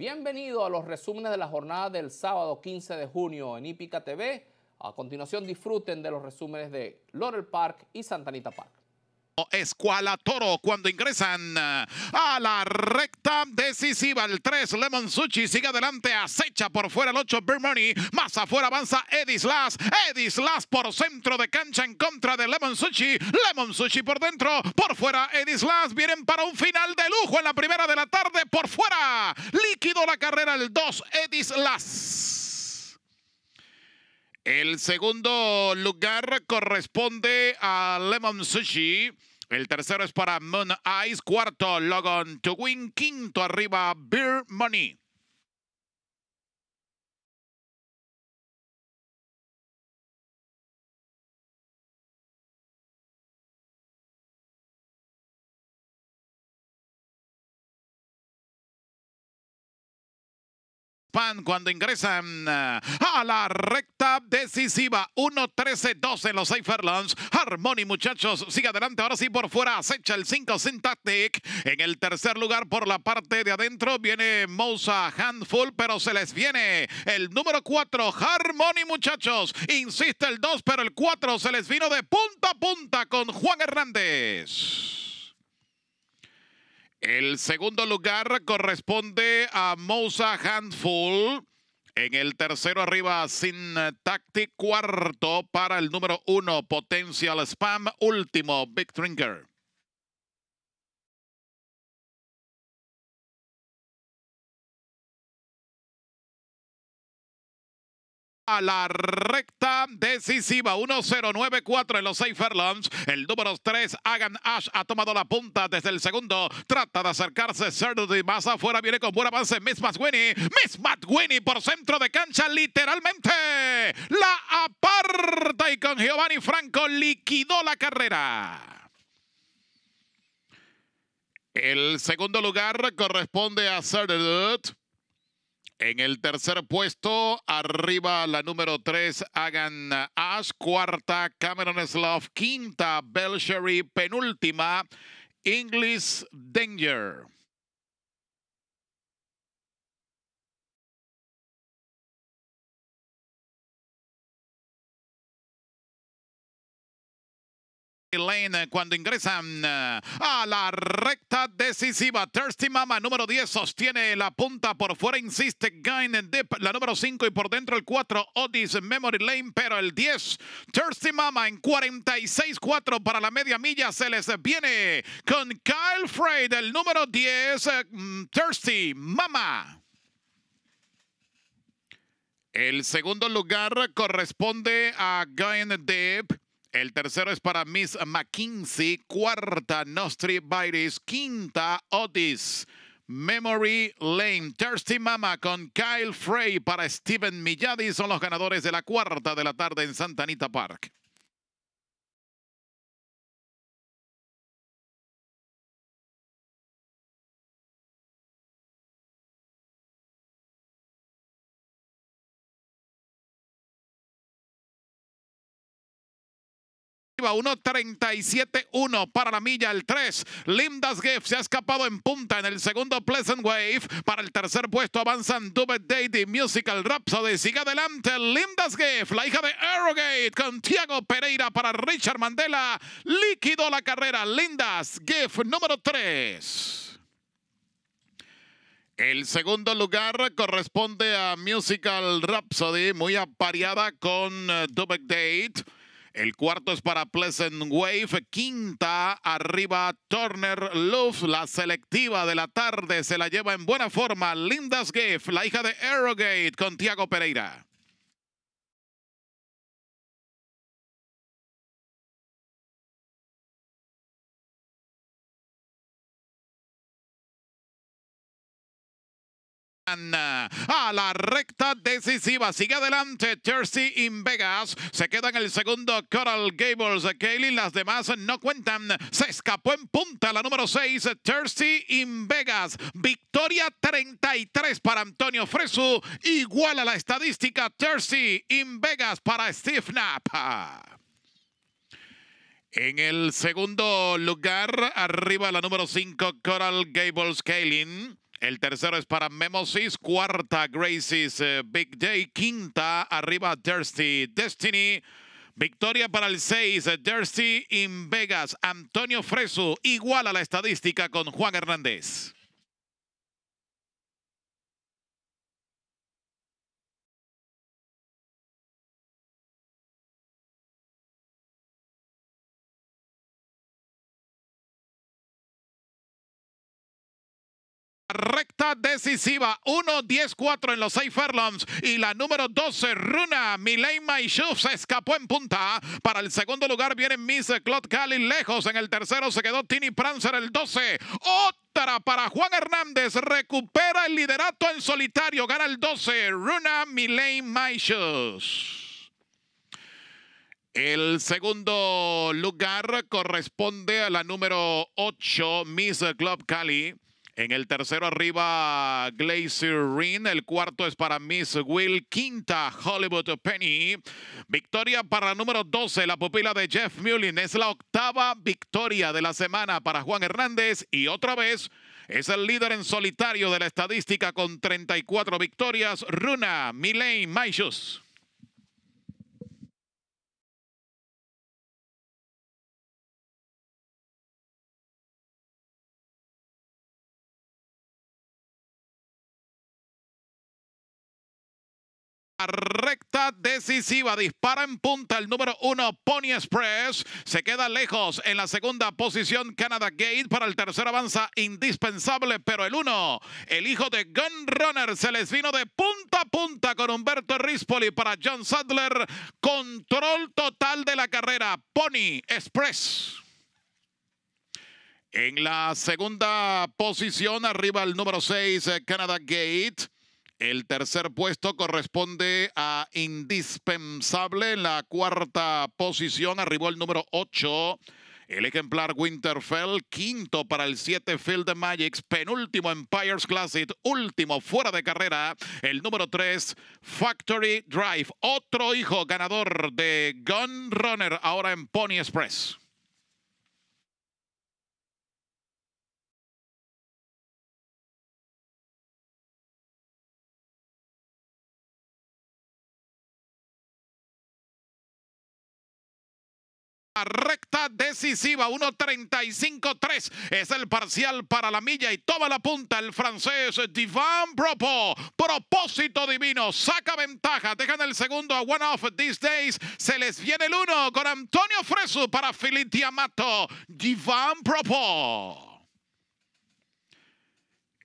Bienvenido a los resúmenes de la jornada del sábado 15 de junio en Hípica TV. A continuación disfruten de los resúmenes de Laurel Park y Santanita Park. Escuala Toro cuando ingresan eh, a la recta decisiva. El 3, Lemon Sushi sigue adelante, acecha por fuera el 8, Beer Más afuera avanza Edis Las. Edis Las por centro de cancha en contra de Lemon Sushi. Lemon Sushi por dentro, por fuera Edis Las. Vienen para un final de lujo en la primera de la tarde, por fuera. Líquido la carrera el 2, Edis Las. El segundo lugar corresponde a Lemon Sushi. El tercero es para Moon Eyes. Cuarto, Logan to Win. Quinto, arriba, Beer Money. Pan cuando ingresan eh, a la recta decisiva. 1-13-12 los Cypherlands. Harmony, muchachos, sigue adelante. Ahora sí por fuera acecha el 5 Syntactic. En el tercer lugar por la parte de adentro viene Mousa Handful, pero se les viene el número 4, Harmony, muchachos. Insiste el 2, pero el 4 se les vino de punta a punta con Juan Hernández. El segundo lugar corresponde a Mousa Handful. En el tercero arriba, Sin Tactic. Cuarto para el número uno, Potential Spam. Último, Big Drinker. a la recta decisiva. 1-0-9-4 en los 6 El número 3, Hagan Ash, ha tomado la punta desde el segundo. Trata de acercarse y Más afuera viene con buen avance Miss Winnie. Miss Winnie por centro de cancha, literalmente. La aparta y con Giovanni Franco liquidó la carrera. El segundo lugar corresponde a Saturday. En el tercer puesto, arriba la número tres, Hagan Ash. Cuarta, Cameron Slav. Quinta, Belshire, Penúltima, English Danger. Lane eh, cuando ingresan eh, a la recta decisiva. Thirsty Mama, número 10, sostiene la punta por fuera, insiste Gain Dip, la número 5 y por dentro el 4, Otis Memory Lane, pero el 10, Thirsty Mama en 46-4 para la media milla, se les viene con Kyle Frey del número 10, eh, mm, Thirsty Mama. El segundo lugar corresponde a Gain Dip. El tercero es para Miss McKinsey. Cuarta, Nostri Virus, Quinta, Otis. Memory Lane, Thirsty Mama con Kyle Frey para Steven Milladi son los ganadores de la cuarta de la tarde en Santa Anita Park. 1-37-1 para la milla, el 3. Lindas Gift se ha escapado en punta en el segundo Pleasant Wave. Para el tercer puesto avanzan Date y Musical Rhapsody. Sigue adelante Lindas Gift, la hija de Arrogate con Tiago Pereira para Richard Mandela. Líquido la carrera Lindas Gift número 3. El segundo lugar corresponde a Musical Rhapsody, muy apareada con eh, Dubek Date. El cuarto es para Pleasant Wave. Quinta, arriba Turner Love. La selectiva de la tarde se la lleva en buena forma. Linda Gift, la hija de Arrogate, con Tiago Pereira. a la recta decisiva. Sigue adelante Jersey in Vegas. Se queda en el segundo Coral Gables. Kaylin, las demás no cuentan. Se escapó en punta la número 6, Jersey in Vegas. Victoria 33 para Antonio Fresu. Igual a la estadística Jersey in Vegas para Steve Knapp. En el segundo lugar, arriba la número 5, Coral Gables Kaylin. El tercero es para Memosis, cuarta Gracie's eh, Big Day, quinta arriba Thirsty Destiny. Victoria para el 6, Jersey eh, in Vegas. Antonio Fresu a la estadística con Juan Hernández. decisiva. 1-10-4 en los 6 furlongs. Y la número 12, Runa Milay Maishus escapó en punta. Para el segundo lugar viene Miss Claude Cali lejos. En el tercero se quedó Tini Prancer el 12. otra para Juan Hernández. Recupera el liderato en solitario. Gana el 12. Runa Milay Maishus. El segundo lugar corresponde a la número 8, Miss Club Cali. En el tercero arriba, Glacier Rin. El cuarto es para Miss Will. Quinta, Hollywood Penny. Victoria para número 12, la pupila de Jeff Mullen. Es la octava victoria de la semana para Juan Hernández. Y otra vez es el líder en solitario de la estadística con 34 victorias. Runa, Milane, Maishus. recta decisiva. Dispara en punta el número uno, Pony Express. Se queda lejos en la segunda posición, Canada Gate. Para el tercer avanza indispensable, pero el uno, el hijo de Gun Runner, se les vino de punta a punta con Humberto Rispoli para John Sadler. Control total de la carrera, Pony Express. En la segunda posición, arriba el número 6, eh, Canada Gate. El tercer puesto corresponde a Indispensable. En la cuarta posición arribó el número 8. El ejemplar Winterfell, quinto para el 7 Field of Magics, penúltimo Empires Classic, último fuera de carrera, el número 3 Factory Drive, otro hijo ganador de Gun Runner, ahora en Pony Express. recta decisiva 1.35-3 es el parcial para la milla y toma la punta el francés Divan Propo propósito divino saca ventaja dejan el segundo a one of these days se les viene el uno con Antonio Fresu para Filipe Amato Divan Propo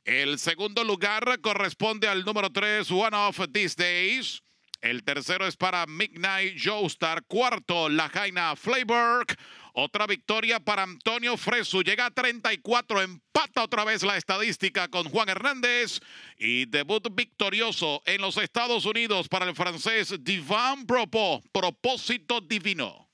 el segundo lugar corresponde al número 3 one of these days el tercero es para Midnight Joestar. Cuarto, La Jaina Flayberg. Otra victoria para Antonio Fresu. Llega a 34. Empata otra vez la estadística con Juan Hernández. Y debut victorioso en los Estados Unidos para el francés Divan Propo. Propósito divino.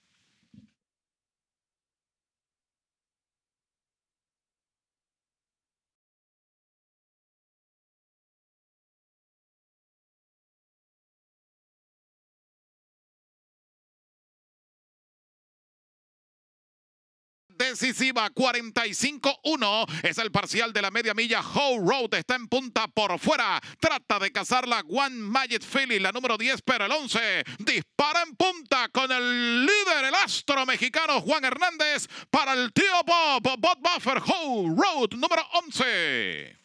decisiva. 45-1 es el parcial de la media milla. Howe Road está en punta por fuera. Trata de cazar la One Magic Philly, la número 10, pero el 11 dispara en punta con el líder, el astro mexicano Juan Hernández para el tío Bob. Bob Buffer, Howe Road, número 11.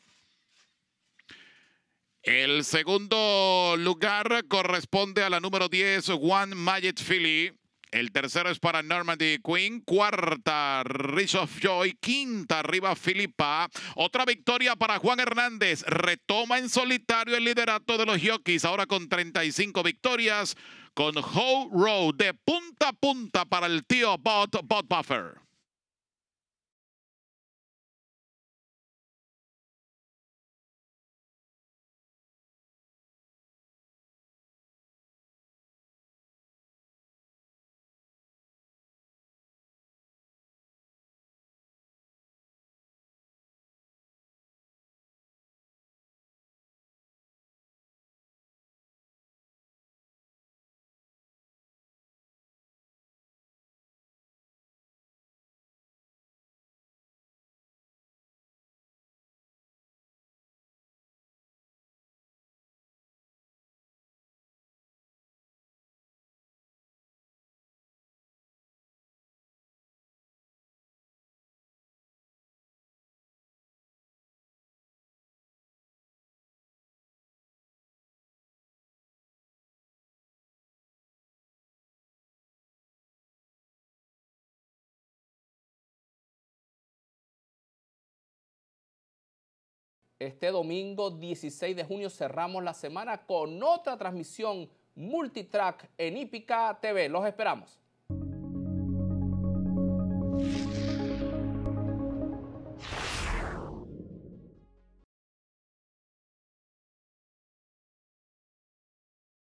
El segundo lugar corresponde a la número 10, One Magic Philly. El tercero es para Normandy Queen. Cuarta, Rise of Joy. Quinta, arriba Filipa. Otra victoria para Juan Hernández. Retoma en solitario el liderato de los Yoki's. ahora con 35 victorias. Con Ho Row de punta a punta para el tío Bot Bot Buffer. Este domingo 16 de junio cerramos la semana con otra transmisión multitrack en Hípica TV. Los esperamos.